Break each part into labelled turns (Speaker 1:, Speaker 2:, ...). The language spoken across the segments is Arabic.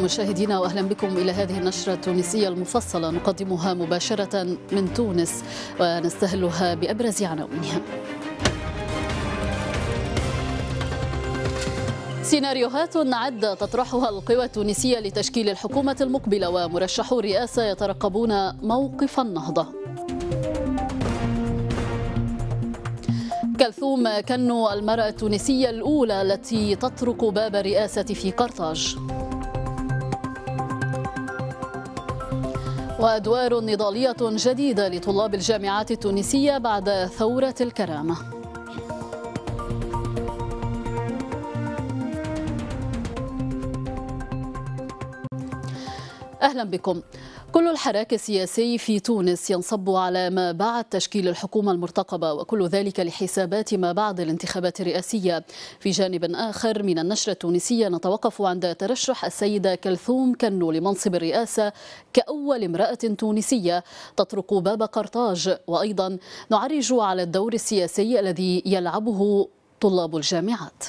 Speaker 1: مشاهدينا واهلا بكم الى هذه النشره التونسيه المفصله نقدمها مباشره من تونس ونستهلها بابرز عناوينها. سيناريوهات عدة تطرحها القوى التونسية لتشكيل الحكومة المقبلة ومرشحو الرئاسة يترقبون موقف النهضة كلثوم كنو المرأة التونسية الأولى التي تطرق باب الرئاسة في قرطاج وأدوار نضالية جديدة لطلاب الجامعات التونسية بعد ثورة الكرامة أهلا بكم كل الحراك السياسي في تونس ينصب على ما بعد تشكيل الحكومة المرتقبة وكل ذلك لحسابات ما بعد الانتخابات الرئاسية في جانب آخر من النشرة التونسية نتوقف عند ترشح السيدة كلثوم كنو لمنصب الرئاسة كأول امرأة تونسية تطرق باب قرطاج وأيضا نعرج على الدور السياسي الذي يلعبه طلاب الجامعات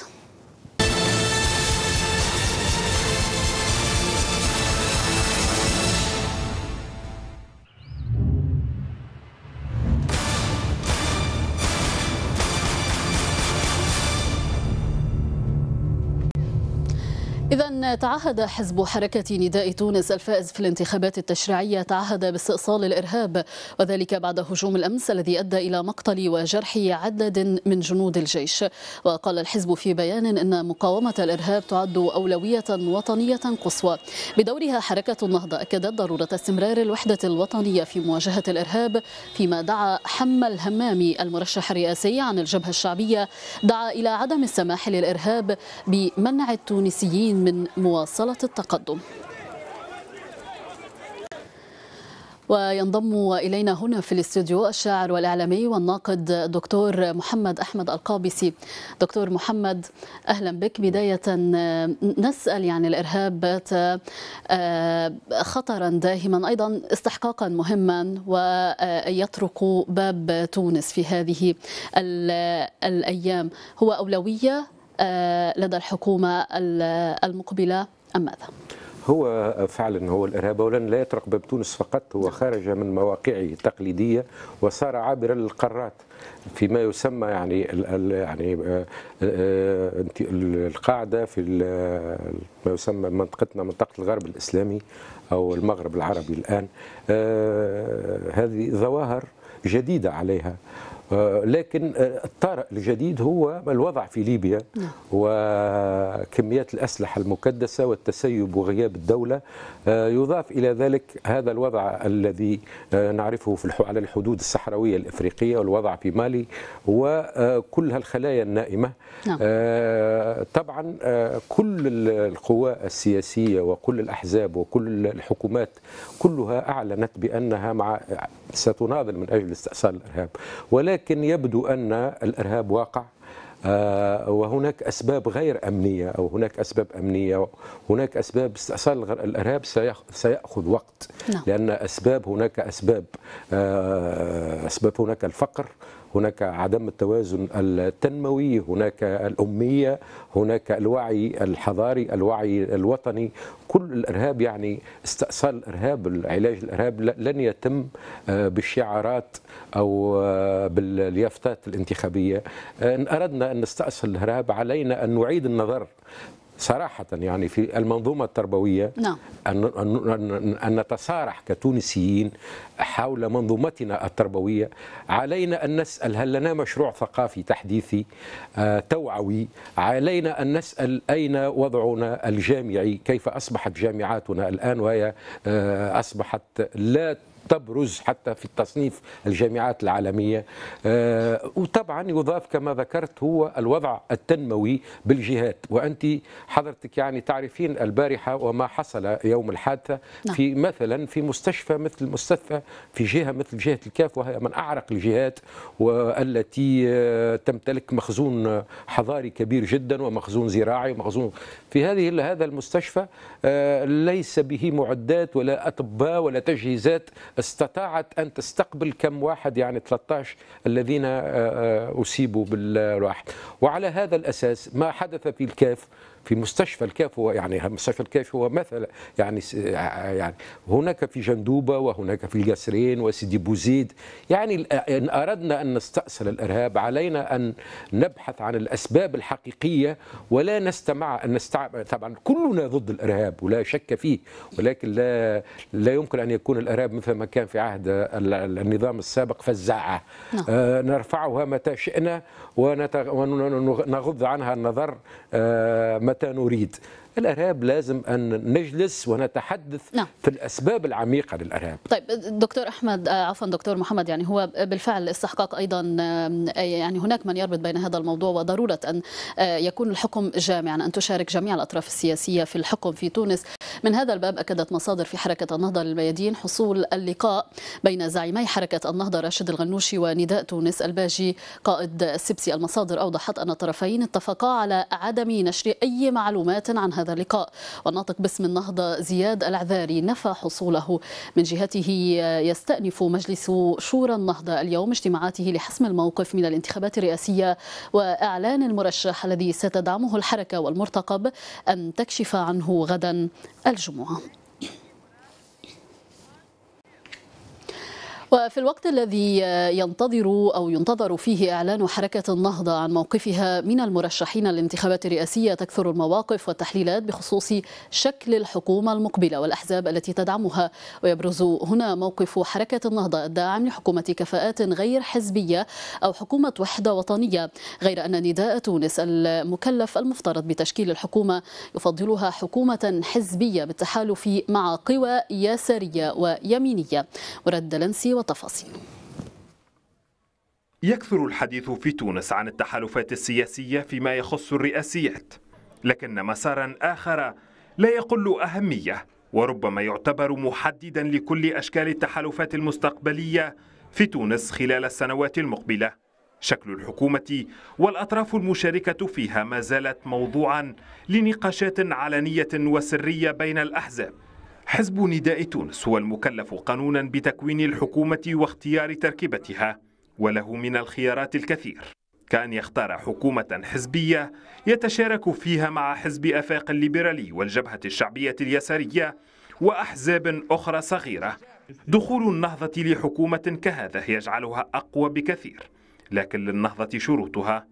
Speaker 1: إذا تعهد حزب حركة نداء تونس الفائز في الانتخابات التشريعية تعهد باستئصال الإرهاب وذلك بعد هجوم الأمس الذي أدى إلى مقتل وجرح عدد من جنود الجيش وقال الحزب في بيان أن مقاومة الإرهاب تعد أولوية وطنية قصوى بدورها حركة النهضة أكدت ضرورة استمرار الوحدة الوطنية في مواجهة الإرهاب فيما دعا حم الهمامي المرشح الرئاسي عن الجبهة الشعبية دعا إلى عدم السماح للإرهاب بمنع التونسيين من مواصلة التقدم وينضم إلينا هنا في الاستوديو الشاعر والإعلامي والناقد دكتور محمد أحمد القابسي دكتور محمد أهلا بك بداية نسأل عن يعني الإرهاب بات آه، خطرا داهما أيضا استحقاقا مهما ويطرق باب تونس في هذه الأيام هو أولوية آه، لدى الحكومة المقبلة أم ماذا؟
Speaker 2: هو فعلا هو الارهاب اولا لا يطرق باب تونس فقط هو خرج من مواقعه التقليديه وصار عابرا للقارات فيما يسمى يعني يعني آه، آه، القاعده في ما يسمى منطقتنا منطقه الغرب الاسلامي او المغرب العربي الان هذه ظواهر جديده عليها آه، لكن آه، الطارئ الجديد هو الوضع في ليبيا نعم. وكميات الأسلحة المكدسة والتسيب وغياب الدولة آه، يضاف إلى ذلك هذا الوضع الذي نعرفه في على الحدود الصحراوية الإفريقية والوضع في مالي وكل هالخلايا النائمة نعم. طبعا كل القوى السياسية وكل الأحزاب وكل الحكومات كلها أعلنت بأنها مع ستناضل من أجل استئصال الإرهاب ولكن لكن يبدو أن الإرهاب واقع آه، وهناك أسباب غير أمنية أو هناك أسباب أمنية هناك أسباب استئصال الإرهاب سيأخذ وقت نعم. لأن أسباب هناك أسباب آه، أسباب هناك الفقر هناك عدم التوازن التنموي هناك الأمية هناك الوعي الحضاري الوعي الوطني كل الإرهاب يعني استئصال الإرهاب علاج الإرهاب لن يتم آه، بالشعارات أو آه، باليافتات الانتخابية آه، إن أردنا أن نستأصل الإرهاب علينا أن نعيد النظر صراحة يعني في المنظومة التربوية نعم. أن, أن نتصارح كتونسيين حول منظومتنا التربوية علينا أن نسأل هل لنا مشروع ثقافي تحديثي آه، توعوي علينا أن نسأل أين وضعنا الجامعي كيف أصبحت جامعاتنا الآن وهي أصبحت لا تبرز حتى في التصنيف الجامعات العالمية آه، وطبعا يضاف كما ذكرت هو الوضع التنموي بالجهات وأنت حضرتك يعني تعرفين البارحة وما حصل يوم الحادثة نعم. في مثلا في مستشفى مثل مستشفى في جهة مثل جهة الكاف وهي من أعرق الجهات والتي آه، تمتلك مخزون حضاري كبير جدا ومخزون زراعي ومخزون في هذه هذا المستشفى آه، ليس به معدات ولا أطباء ولا تجهيزات استطاعت أن تستقبل كم واحد يعني 13 الذين آه، آه، أصيبوا بالراح وعلى هذا الأساس ما حدث في الكاف في مستشفى الكاف هو يعني مستشفى الكاف هو مثلا يعني يعني هناك في جندوبه وهناك في الجسرين وسيدي بوزيد يعني ان اردنا ان نستاصل الارهاب علينا ان نبحث عن الاسباب الحقيقيه ولا نستمع ان نستع... طبعا كلنا ضد الارهاب ولا شك فيه ولكن لا لا يمكن ان يكون الارهاب مثل ما كان في عهد النظام السابق فزاعه نعم. آه نرفعها متى شئنا ونغض عنها النظر آه متى نريد الارهاب لازم ان نجلس ونتحدث نعم. في الاسباب العميقه للارهاب
Speaker 1: طيب دكتور احمد آه، عفوا دكتور محمد يعني هو بالفعل استحقاق ايضا آه، آه، يعني هناك من يربط بين هذا الموضوع وضروره ان يكون الحكم جامعا ان تشارك جميع الاطراف السياسيه في الحكم في تونس من هذا الباب اكدت مصادر في حركه النهضه للميادين حصول اللقاء بين زعيمي حركه النهضه راشد الغنوشي ونداء تونس الباجي قائد السبسي المصادر اوضحت ان الطرفين اتفقا على عدم نشر اي معلومات عن هذا اللقاء والناطق باسم النهضة زياد العذاري نفى حصوله من جهته يستأنف مجلس شورى النهضة اليوم اجتماعاته لحسم الموقف من الانتخابات الرئاسية وإعلان المرشح الذي ستدعمه الحركة والمرتقب أن تكشف عنه غدا الجمعة وفي الوقت الذي ينتظر أو ينتظر فيه إعلان حركة النهضة عن موقفها من المرشحين للانتخابات الرئاسية تكثر المواقف والتحليلات بخصوص شكل الحكومة المقبلة والأحزاب التي تدعمها ويبرز هنا موقف حركة النهضة الداعم لحكومة كفاءات غير حزبية أو حكومة وحدة وطنية غير أن نداء تونس المكلف المفترض بتشكيل الحكومة يفضلها حكومة حزبية بالتحالف مع قوى يسارية ويمينية ورد دلنسي وتفاصيل
Speaker 3: يكثر الحديث في تونس عن التحالفات السياسية فيما يخص الرئاسيات لكن مسارا آخر لا يقل أهمية وربما يعتبر محددا لكل أشكال التحالفات المستقبلية في تونس خلال السنوات المقبلة شكل الحكومة والأطراف المشاركة فيها ما زالت موضوعا لنقاشات علنية وسرية بين الأحزاب حزب نداء تونس هو المكلف قانونا بتكوين الحكومة واختيار تركيبتها وله من الخيارات الكثير كأن يختار حكومة حزبية يتشارك فيها مع حزب أفاق الليبرالي والجبهة الشعبية اليسارية وأحزاب أخرى صغيرة دخول النهضة لحكومة كهذا يجعلها أقوى بكثير لكن للنهضة شروطها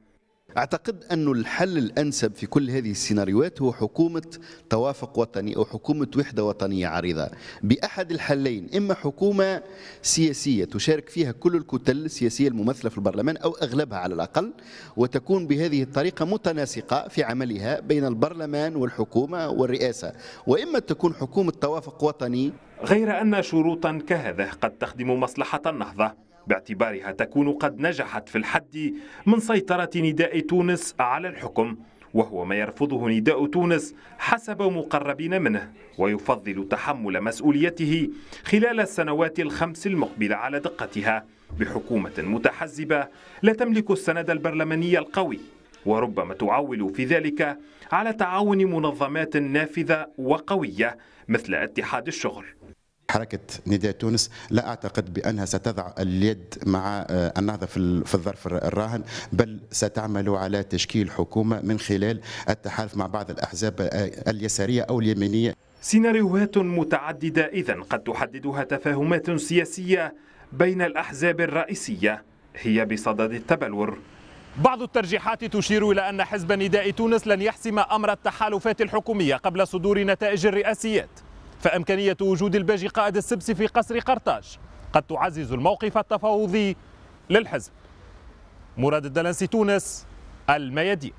Speaker 4: أعتقد أن الحل الأنسب في كل هذه السيناريوهات هو حكومة توافق وطني أو حكومة وحدة وطنية عريضة بأحد الحلين إما حكومة سياسية تشارك فيها كل الكتل السياسية الممثلة في البرلمان أو أغلبها على الأقل وتكون بهذه الطريقة متناسقة في عملها بين البرلمان والحكومة
Speaker 3: والرئاسة وإما تكون حكومة توافق وطني غير أن شروطا كهذه قد تخدم مصلحة النهضة باعتبارها تكون قد نجحت في الحد من سيطرة نداء تونس على الحكم وهو ما يرفضه نداء تونس حسب مقربين منه ويفضل تحمل مسؤوليته خلال السنوات الخمس المقبلة على دقتها بحكومة متحزبة لا تملك السند البرلماني القوي وربما تعول في ذلك على تعاون منظمات نافذة وقوية مثل اتحاد الشغل
Speaker 2: حركة نداء تونس لا أعتقد بأنها ستضع اليد مع آه، النهضة في الظرف الراهن بل ستعمل على تشكيل حكومة من خلال التحالف مع بعض الأحزاب
Speaker 3: آه، اليسارية أو اليمينية سيناريوهات متعددة إذا قد تحددها تفاهمات سياسية بين الأحزاب الرئيسية هي بصدد التبلور بعض الترجيحات تشير إلى أن حزب نداء تونس لن يحسم أمر التحالفات الحكومية قبل صدور نتائج الرئاسيات فإمكانية وجود الباجي قائد السبسي في قصر قرطاج قد تعزز الموقف التفاوضي للحزب مراد الدلنسي تونس الميادين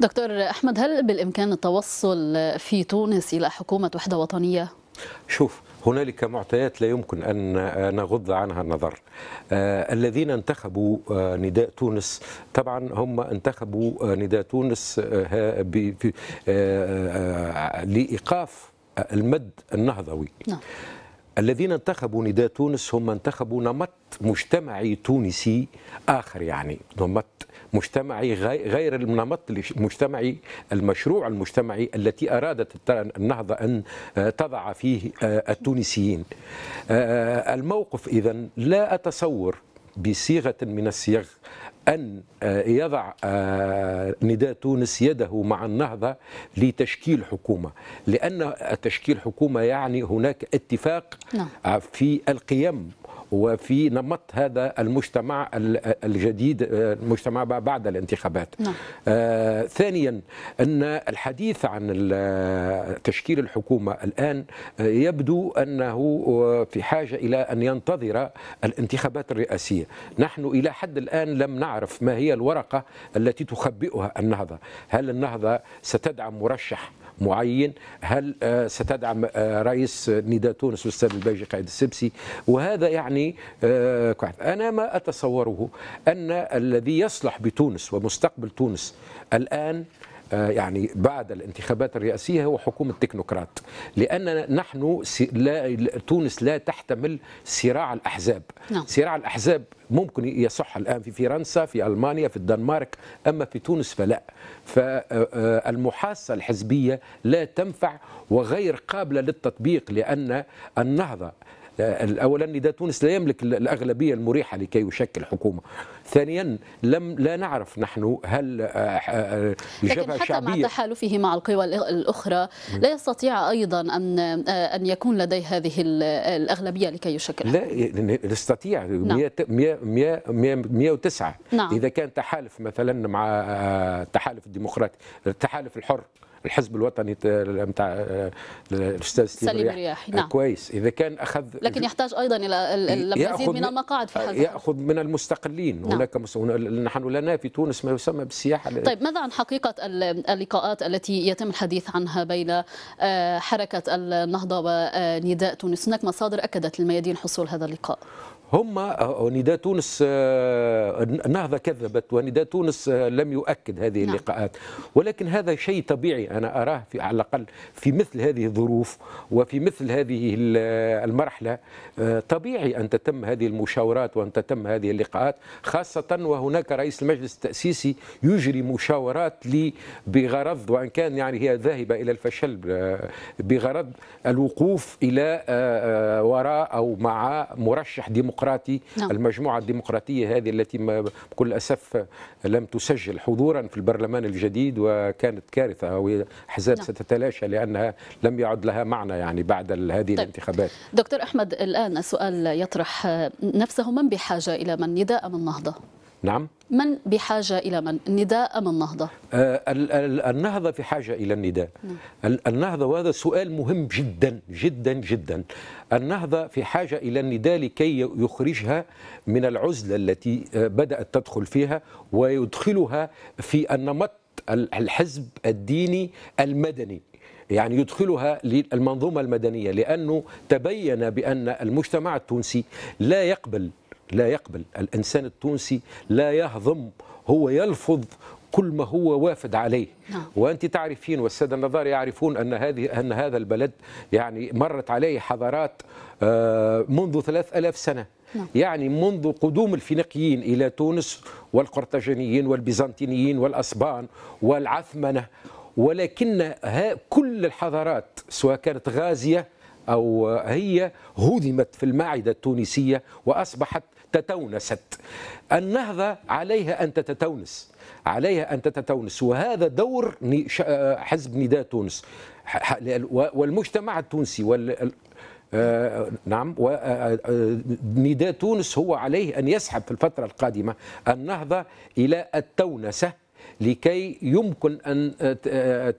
Speaker 1: دكتور أحمد هل بالإمكان التوصل في تونس إلى حكومة وحدة وطنية؟
Speaker 2: شوف هنالك معطيات لا يمكن ان نغض عنها النظر. آه الذين انتخبوا آه نداء تونس طبعا هم انتخبوا آه نداء تونس آه، آه، آه، لايقاف المد النهضوي نعم. الذين انتخبوا نداء تونس هم انتخبوا نمط مجتمعي تونسي آخر يعني نمط مجتمعي غير النمط المجتمعي المشروع المجتمعي التي أرادت النهضة أن آه، تضع فيه آه، التونسيين آه، الموقف إذا لا أتصور بصيغة من الصيغ أن آه، يضع آه، نداء تونس يده مع النهضة لتشكيل حكومة لأن تشكيل حكومة يعني هناك اتفاق نعم. آه، في القيم وفي نمط هذا المجتمع الجديد آه، المجتمع بعد الانتخابات نعم. آه ثانيا أن الحديث عن تشكيل الحكومة الآن آه، يبدو أنه آه، في حاجة إلى أن ينتظر الانتخابات الرئاسية نحن إلى حد الآن لم نعرف ما هي الورقة التي تخبئها النهضة هل النهضة ستدعم مرشح معين هل آه، ستدعم آه، رئيس نداء تونس الاستاذ البيجي قائد السبسي وهذا يعني آه، انا ما اتصوره ان الذي يصلح بتونس ومستقبل تونس الان آه، يعني بعد الانتخابات الرئاسية هو حكومة تكنوقراط لأن نحن لا تونس لا تحتمل صراع الأحزاب نعم. صراع الأحزاب ممكن يصح الآن في فرنسا في ألمانيا في الدنمارك أما في تونس فلا فالمحاصه آه، آه، الحزبية لا تنفع وغير قابلة للتطبيق لأن النهضة اولا ده تونس لا يملك الاغلبيه المريحه لكي يشكل حكومه ثانيا لم لا نعرف نحن هل الجبهه آه، آه، الشعبيه حتى مع
Speaker 1: تحالفه مع القوى الاخرى لا يستطيع ايضا ان آه، ان يكون لديه هذه الاغلبيه لكي يشكل لا
Speaker 2: يستطيع 109 نعم. نعم. اذا كان تحالف مثلا مع التحالف الديمقراطي التحالف الحر الحزب الوطني نتاع آه، الاستاذ سليم الرياحي آه، نعم كويس اذا كان اخذ لكن
Speaker 1: يحتاج ايضا الى المزيد من المقاعد في آه، الحزب
Speaker 2: ياخذ من المستقلين نعم. هناك مس... نحن لنا في تونس ما يسمى بالسياحه طيب
Speaker 1: ماذا عن حقيقه اللقاءات التي يتم الحديث عنها بين حركه النهضه ونداء تونس هناك مصادر اكدت للميادين حصول هذا اللقاء
Speaker 2: هم آه، آه، نداء تونس النهضة آه، كذبت ونداء تونس لم يؤكد هذه نعم. اللقاءات ولكن هذا شيء طبيعي أنا أراه في على الأقل في مثل هذه الظروف وفي مثل هذه المرحلة طبيعي أن تتم هذه المشاورات وأن تتم هذه اللقاءات خاصة وهناك رئيس المجلس التأسيسي يجري مشاورات لي بغرض وإن كان يعني هي ذاهبة إلى الفشل بغرض الوقوف إلى وراء أو مع مرشح ديمقراطي الديمقراطي نعم. المجموعة الديمقراطية هذه التي بكل أسف لم تسجل حضورا في البرلمان الجديد وكانت كارثة وأحزاب نعم. ستتلاشى لأنها لم يعد لها معنى يعني بعد هذه طيب. الانتخابات
Speaker 1: دكتور أحمد الآن السؤال يطرح نفسه من بحاجة إلى من نداء من النهضة نعم من بحاجة إلى من؟ النداء أم النهضة؟
Speaker 2: آه النهضة في حاجة إلى النداء نعم. النهضة وهذا سؤال مهم جدا جدا جدا النهضة في حاجة إلى النداء لكي يخرجها من العزلة التي آه، بدأت تدخل فيها ويدخلها في النمط الحزب الديني المدني يعني يدخلها للمنظومة المدنية لأنه تبين بأن المجتمع التونسي لا يقبل لا يقبل الإنسان التونسي لا يهضم هو يلفظ كل ما هو وافد عليه نعم. وانت تعرفين والساده النظار يعرفون ان هذه ان هذا البلد يعني مرت عليه حضارات آه، منذ 3000 سنه نعم. يعني منذ قدوم الفينيقيين الى تونس والقرطاجنيين والبيزنطيين والاسبان والعثمنه ولكن كل الحضارات سواء كانت غازيه او هي هدمت في المعدة التونسيه واصبحت تتونست النهضة عليها أن تتتونس عليها أن تتتونس وهذا دور آه، حزب نداء تونس والمجتمع التونسي وال آه نعم ونداء آه، آه، تونس هو عليه أن يسحب في الفترة القادمة النهضة إلى التونسة لكي يمكن أن آه، آه،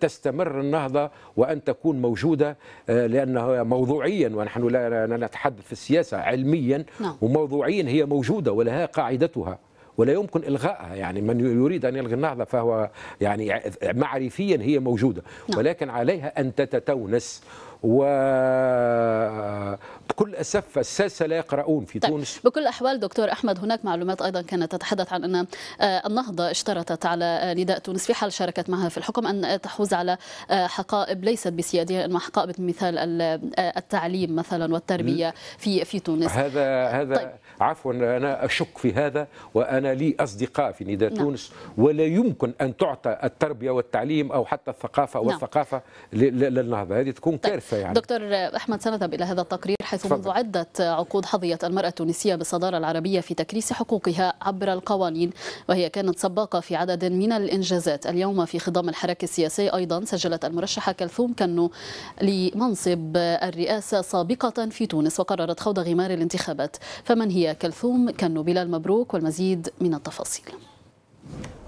Speaker 2: تستمر النهضة وأن تكون موجودة آه، لأنها موضوعيا ونحن لا نتحدث في السياسة علميا نعم. وموضوعيا هي موجودة ولها قاعدتها ولا يمكن الغائها يعني من يريد ان يلغي النهضه فهو يعني معرفيا هي موجوده نعم. ولكن عليها ان تتتونس وبكل أسف الساسة لا يقرؤون في طيب. تونس
Speaker 1: بكل الأحوال دكتور أحمد هناك معلومات أيضا كانت تتحدث عن أن النهضة اشترطت على نداء تونس في حال شاركت معها في الحكم أن تحوز على حقائب ليست بسيادية إنما حقائب مثال التعليم مثلا والتربية في في تونس
Speaker 2: هذا هذا طيب. عفوا أنا أشك في هذا وأنا لي أصدقاء في نداء نعم. تونس ولا يمكن أن تعطى التربية والتعليم أو حتى الثقافة نعم. والثقافة نعم. للنهضة هذه تكون طيب. كارثة يعني دكتور
Speaker 1: أحمد سنذهب إلى هذا التقرير حيث منذ عدة عقود حظيت المرأة التونسية بالصدارة العربية في تكريس حقوقها عبر القوانين وهي كانت سباقة في عدد من الإنجازات اليوم في خضم الحراك السياسي أيضا سجلت المرشحة كلثوم كنو لمنصب الرئاسة سابقة في تونس وقررت خوض غمار الانتخابات فمن هي كلثوم كنو بلال مبروك والمزيد من التفاصيل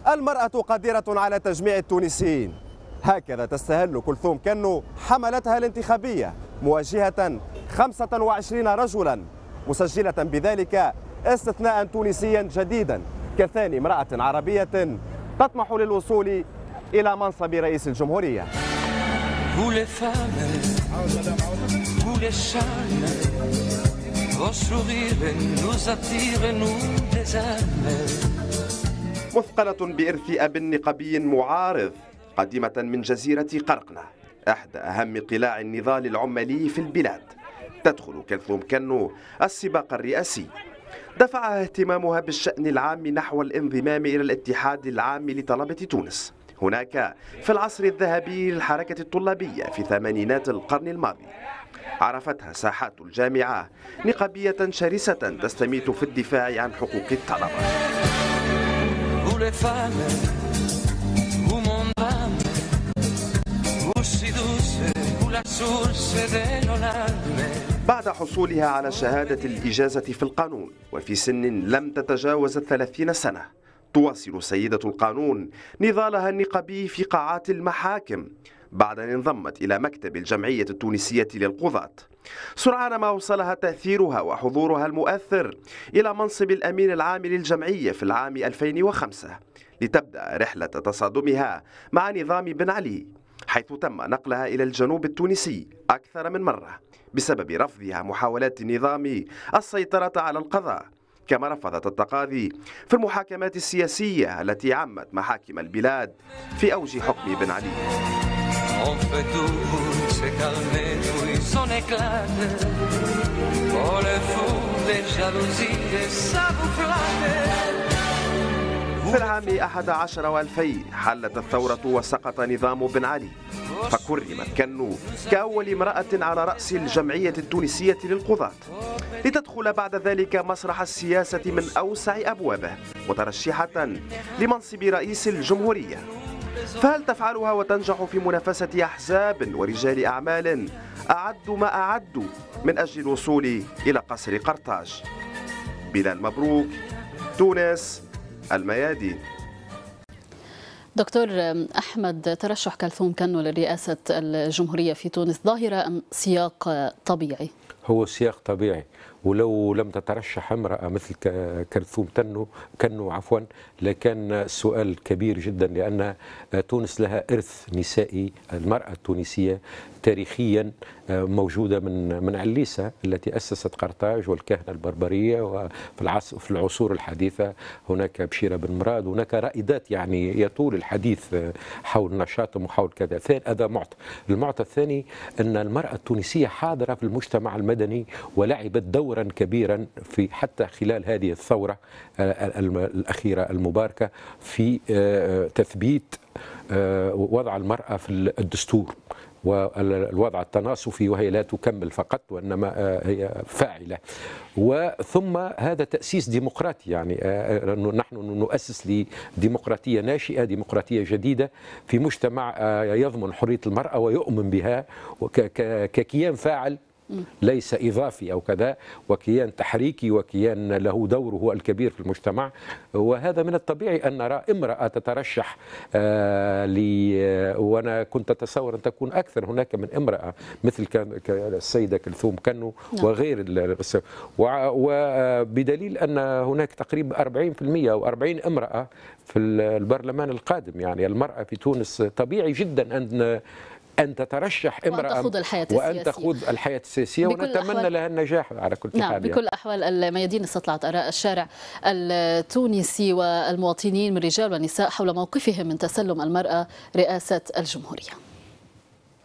Speaker 4: المرأة قادرة على تجميع التونسيين هكذا تستهل كلثوم كنو حملتها الانتخابية مواجهة 25 رجلا مسجلة بذلك استثناء تونسيا جديدا كثاني امرأة عربية تطمح للوصول إلى منصب رئيس الجمهورية مثقلة بإرث أب نقبي معارض قادمة من جزيرة قرقنة أحد أهم قلاع النضال العمالي في البلاد تدخل كلثوم كنو السباق الرئاسي دفعها اهتمامها بالشأن العام نحو الانضمام إلى الاتحاد العام لطلبة تونس هناك في العصر الذهبي للحركة الطلابية في ثمانينات القرن الماضي عرفتها ساحات الجامعة نقابية شرسة تستميت في الدفاع عن حقوق الطلبة بعد حصولها على شهادة الإجازة في القانون وفي سن لم تتجاوز الثلاثين سنة تواصل سيدة القانون نضالها النقبي في قاعات المحاكم بعد أن انضمت إلى مكتب الجمعية التونسية للقضاة سرعان ما وصلها تأثيرها وحضورها المؤثر إلى منصب الأمين العام للجمعية في العام 2005 لتبدأ رحلة تصادمها مع نظام بن علي حيث تم نقلها إلى الجنوب التونسي أكثر من مرة بسبب رفضها محاولات النظام السيطرة على القضاء كما رفضت التقاضي في المحاكمات السياسية التي عمت محاكم البلاد في أوج حكم بن علي في العام 11 والفي حلت الثورة وسقط نظام بن علي فكرمت كنو كأول امرأة على رأس الجمعية التونسية للقضاة لتدخل بعد ذلك مسرح السياسة من أوسع أبوابه مترشحة لمنصب رئيس الجمهورية فهل تفعلها وتنجح في منافسة أحزاب ورجال أعمال أعدوا ما أعدوا من أجل الوصول إلى قصر قرطاج بلال مبروك تونس الميادين
Speaker 1: دكتور أحمد ترشح كلثوم كنو لرئاسة الجمهورية في تونس ظاهرة أم سياق طبيعي؟
Speaker 2: هو سياق طبيعي ولو لم تترشح امرأة مثل كلثوم تنو كنو عفوا لكان سؤال كبير جدا لأن تونس لها إرث نسائي المرأة التونسية تاريخيا آه، موجودة من من عليسة التي أسست قرطاج والكهنة البربرية وفي في العصور الحديثة هناك بشيرة بن مراد هناك رائدات يعني يطول الحديث آه، حول نشاطهم وحول كذا ثاني هذا معطى المعطى الثاني أن المرأة التونسية حاضرة في المجتمع المدني ولعبت دورا كبيرا في حتى خلال هذه الثورة آه، الأخيرة المباركة في تثبيت وضع المرأة في الدستور والوضع التناصفي وهي لا تكمل فقط وانما آه، هي فاعله وثم هذا تاسيس ديمقراطي يعني آه، آه، نحن نؤسس لديمقراطيه ناشئه ديمقراطيه جديده في مجتمع يضمن حريه المراه ويؤمن بها ككيان فاعل ليس إضافي أو كذا وكيان تحريكي وكيان له دوره الكبير في المجتمع وهذا من الطبيعي أن نرى امرأة تترشح آه، لي وأنا كنت أتصور أن تكون أكثر هناك من امرأة مثل السيدة كلثوم كنو نعم. وغير وبدليل أن هناك تقريبا 40% أو 40 امرأة في البرلمان القادم يعني المرأة في تونس طبيعي جدا أن ان تترشح امراه وان تخوض الحياه السياسيه وان تخوض الحياه السياسيه ونتمنى لها النجاح على كل نعم حال يعني. بكل
Speaker 1: الاحوال الميادين استطلعت اراء الشارع التونسي والمواطنين من رجال ونساء حول موقفهم من تسلم المراه رئاسه الجمهوريه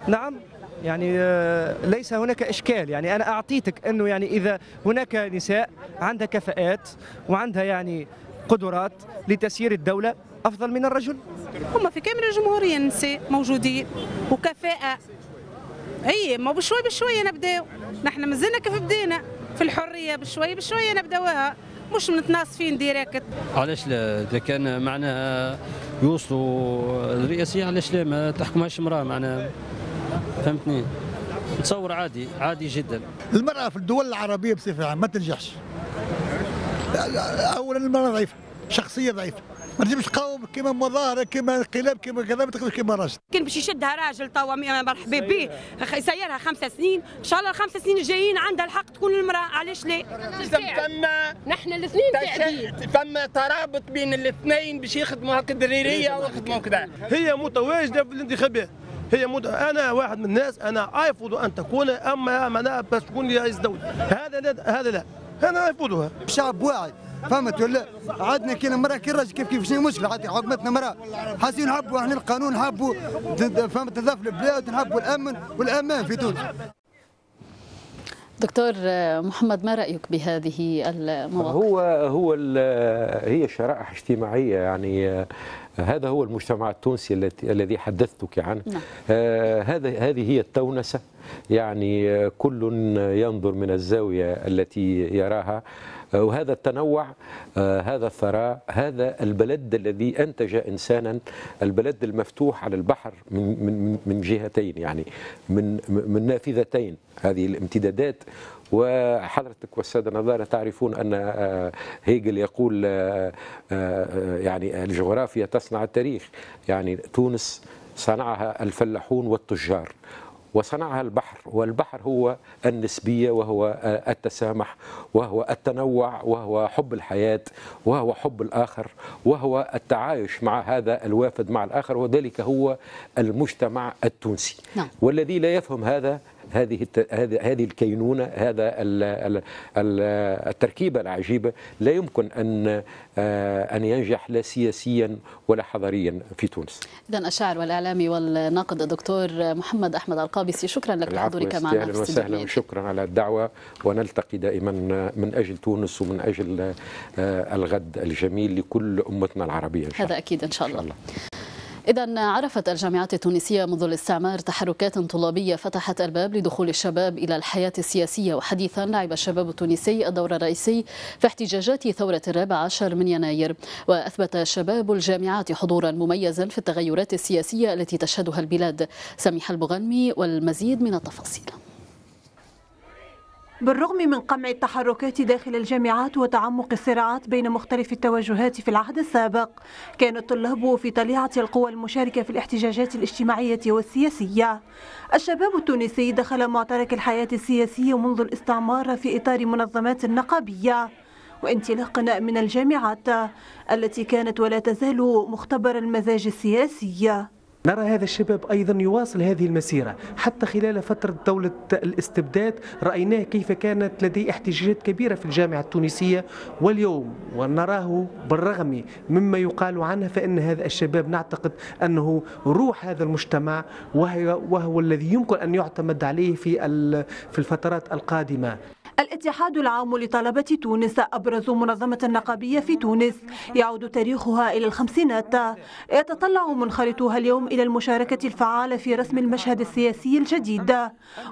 Speaker 4: نعم يعني آه، ليس هناك اشكال يعني انا اعطيتك انه يعني اذا هناك نساء عندها كفاءات وعندها يعني قدرات لتسيير الدوله افضل من الرجل هما في كامل الجمهوريه النساء موجودين
Speaker 5: وكفاءه اي ما بشوي بشوي نبداو نحن مازلنا كيف بدينا في الحريه بشوي بشوي نبداوها مش متناصفين ديريكت
Speaker 6: علاش لا
Speaker 5: اذا كان معناها يوصلوا الرئاسيه علاش لا ما تحكمهاش امراه
Speaker 6: معناها فهمتني نتصور عادي عادي جدا المراه في الدول العربيه بصفه عامه ما تنجحش اولا المراه ضعيفه شخصيه ضعيفه ما تجيبش تقاوم كيما مظاهره كيما انقلاب كيما كذا ما تقدرش كيما راجل
Speaker 2: كان باش يشدها راجل
Speaker 5: توا مرحبا به سيرها خمسة سنين ان شاء الله الخمسة سنين الجايين عندها الحق تكون المراه علاش لا فما نحن الاثنين
Speaker 4: تش... فما ترابط بين الاثنين باش يخدموا هكا الدريريه ويخدموا كذا هي متواجده في الانتخابات هي مد... انا واحد من الناس انا ارفض ان تكون اما انا باش تكون رئيس دوله هذا
Speaker 6: لا هذا لا انا ارفضها شعب واعي فهمت ولا عندنا كي المراه كي الراجل كيف كيف شنو مشكله عاد حكمتنا مراه حاسين نحبوا احنا القانون نحبوا فهمت نظف
Speaker 1: البلاد نحبوا
Speaker 6: الامن والامان في تونس
Speaker 1: دكتور محمد ما رايك بهذه المواقف
Speaker 2: هو هو هي شرائح اجتماعيه يعني آه، هذا هو المجتمع التونسي الذي حدثتك عنه نعم. آه هذا هذه هي التونسه يعني آه، كل ينظر من الزاويه التي يراها وهذا التنوع آه، هذا الثراء هذا البلد الذي أنتج إنسانا البلد المفتوح على البحر من, من, من جهتين يعني من, من نافذتين هذه الامتدادات وحضرتك والسادة نظارة تعرفون أن آه، هيجل يقول آه، يعني الجغرافيا تصنع التاريخ يعني تونس صنعها الفلاحون والتجار وصنعها البحر والبحر هو النسبية وهو التسامح وهو التنوع وهو حب الحياة وهو حب الآخر وهو التعايش مع هذا الوافد مع الآخر وذلك هو المجتمع التونسي لا. نعم. والذي لا يفهم هذا هذه هذه الكينونه هذا التركيبه العجيبه لا يمكن ان آه، ان ينجح لا سياسيا ولا حضاريا في تونس.
Speaker 1: اذا الشاعر والاعلامي والناقد الدكتور محمد احمد القابسي شكرا لك لحضورك معنا اهلا وسهلا
Speaker 2: وشكرا على الدعوه ونلتقي دائما من اجل تونس ومن اجل آه، الغد الجميل لكل امتنا العربيه إن شاء الله. هذا
Speaker 1: اكيد ان شاء الله. إن شاء الله. إذا عرفت الجامعات التونسية منذ الاستعمار تحركات طلابية فتحت الباب لدخول الشباب إلى الحياة السياسية وحديثا لعب الشباب التونسي الدور الرئيسي في احتجاجات ثورة الرابع عشر من يناير وأثبت شباب الجامعات حضورا مميزا في التغيرات السياسية التي تشهدها البلاد سميح البغنمي والمزيد من التفاصيل
Speaker 5: بالرغم من قمع التحركات داخل الجامعات وتعمق الصراعات بين مختلف التوجهات في العهد السابق كان الطلاب في طليعة القوى المشاركة في الاحتجاجات الاجتماعية والسياسية الشباب التونسي دخل معترك الحياة السياسية منذ الاستعمار في إطار منظمات نقابية وانطلاقا من الجامعات التي كانت ولا تزال مختبر المزاج
Speaker 4: السياسي نرى هذا الشباب أيضا يواصل هذه المسيرة حتى خلال فترة دولة الاستبداد رأيناه كيف كانت لديه احتجاجات كبيرة في الجامعة التونسية واليوم ونراه بالرغم مما يقال عنه فإن هذا الشباب نعتقد أنه روح هذا المجتمع وهو, وهو الذي يمكن أن يعتمد عليه في في الفترات القادمة
Speaker 5: الاتحاد العام لطلبة تونس أبرز منظمة نقابية في تونس يعود تاريخها إلى الخمسينات يتطلع منخرطوها اليوم إلى المشاركة الفعالة في رسم المشهد السياسي الجديد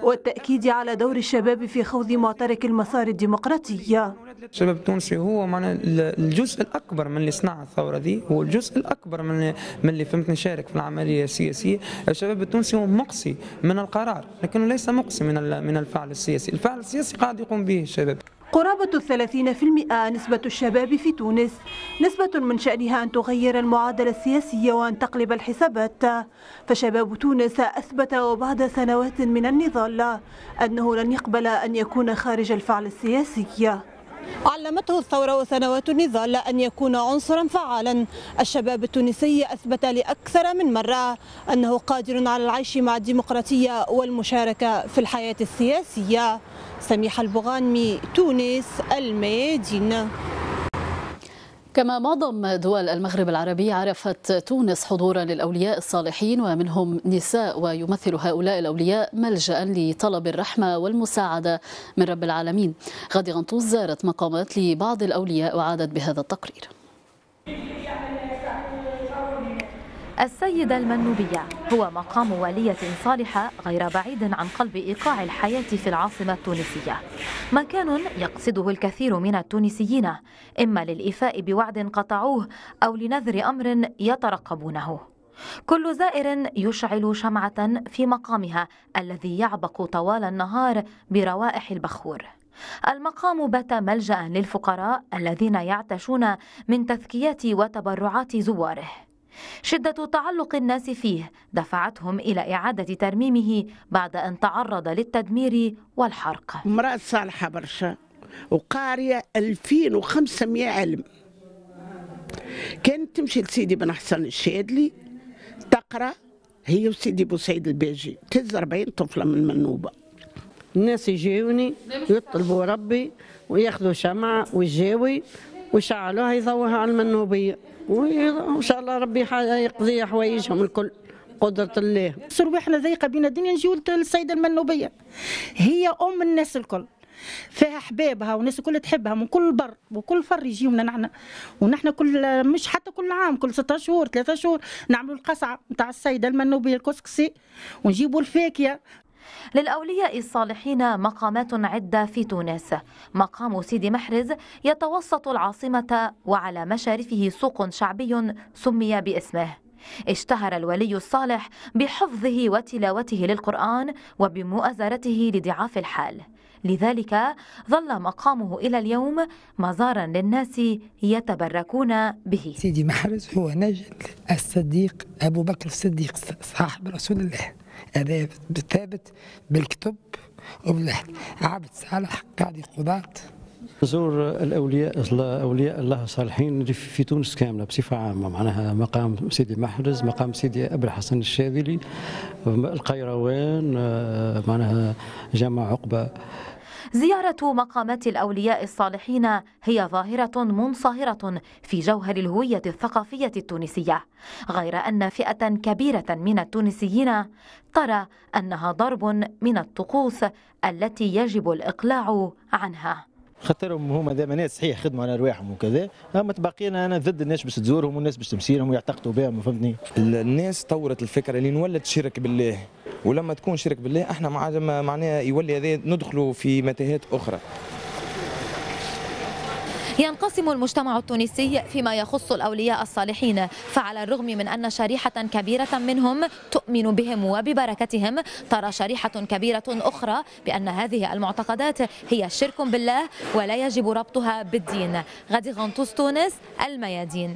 Speaker 5: والتأكيد على دور الشباب في خوض معترك المسار الديمقراطي
Speaker 4: الشباب التونسي هو معنا الجزء الاكبر من اللي صنع الثوره دي هو الجزء الاكبر من من اللي فهمتني شارك في العمليه السياسيه الشباب التونسي هو مقصي من القرار لكنه ليس مقصي من من الفعل السياسي الفعل السياسي قاعد يقوم به
Speaker 1: الشباب
Speaker 5: قرابة الثلاثين في المئة نسبة الشباب في تونس نسبة من شأنها أن تغير المعادلة السياسية وأن تقلب الحسابات فشباب تونس أثبت وبعد سنوات من النضال أنه لن يقبل أن يكون خارج الفعل السياسي علمته الثورة وسنوات النضال أن يكون عنصرا فعالا الشباب التونسي أثبت لأكثر من مرة أنه قادر على العيش مع الديمقراطية والمشاركة في الحياة السياسية سميحة البغانمي
Speaker 1: تونس الميادين كما معظم دول المغرب العربي عرفت تونس حضورا للاولياء الصالحين ومنهم نساء ويمثل هؤلاء الاولياء ملجا لطلب الرحمه والمساعده من رب العالمين. غادي غنطوس زارت مقامات لبعض الاولياء وعادت بهذا التقرير. السيدة المنوبية هو مقام ولية
Speaker 6: صالحة غير بعيد عن قلب إيقاع الحياة في العاصمة التونسية مكان يقصده الكثير من التونسيين إما للإيفاء بوعد قطعوه أو لنذر أمر يترقبونه كل زائر يشعل شمعة في مقامها الذي يعبق طوال النهار بروائح البخور المقام بات ملجأ للفقراء الذين يعتشون من تذكيات وتبرعات زواره شدة تعلق الناس فيه دفعتهم إلى إعادة ترميمه بعد أن تعرض للتدمير والحرق امرأة صالحة برشا وقارية 2500 علم
Speaker 5: كانت تمشي لسيدي بن حسن الشادلي تقرا هي وسيدي بوسيد الباجي تهز 40 طفله من منوبه الناس يجيوني يطلبوا ربي وياخذوا شمعة ويجاوي ويشعلوها يضوها على المنوبية وان شاء الله ربي يقضي حوايجهم الكل قدرة الله سرويحنا ذايقة بين الدنيا نجيو للسيدة المنوبية هي أم الناس الكل فيها احبابها والناس الكل تحبها من كل بر وكل فر يجيونا نحن ونحن كل مش حتى
Speaker 6: كل عام كل ستة شهور ثلاثة شهور نعملوا القصعة نتاع السيدة المنوبية الكسكسي ونجيبوا الفاكهة للأولياء الصالحين مقامات عدة في تونس مقام سيدي محرز يتوسط العاصمة وعلى مشارفه سوق شعبي سمي باسمه اشتهر الولي الصالح بحفظه وتلاوته للقرآن وبمؤازرته لضعاف الحال لذلك ظل مقامه إلى اليوم مزارا للناس يتبركون به سيدي محرز هو نجد الصديق أبو بكر الصديق صاحب رسول الله هذا ثابت بالكتب عبد صالح قاعد قضاة
Speaker 2: زور الاولياء اولياء الله الصالحين في تونس كامله بصفه عامه معناها مقام سيدي محرز مقام سيدي ابو الحسن الشاذلي القيروان آه، معناها جامع عقبه
Speaker 6: زيارة مقامات الأولياء الصالحين هي ظاهرة منصهرة في جوهر الهوية الثقافية التونسية غير أن فئة كبيرة من التونسيين ترى أنها ضرب من الطقوس التي يجب الإقلاع عنها خاطرهم هما دائما ناس صحيح خدموا على ارواحهم وكذا اما تبقينا انا ضد الناس باش تزورهم والناس باش لهم ويعتقدوا بهم فهمتني الناس طورت الفكره اللي نولد تشارك بالله
Speaker 2: ولما تكون شرك بالله احنا معناها يولي هذا ندخلوا في متاهات اخرى
Speaker 6: ينقسم المجتمع التونسي فيما يخص الأولياء الصالحين فعلى الرغم من أن شريحة كبيرة منهم تؤمن بهم وببركتهم ترى شريحة كبيرة أخرى بأن هذه المعتقدات هي شرك بالله ولا يجب ربطها بالدين غدي غنطوس تونس الميادين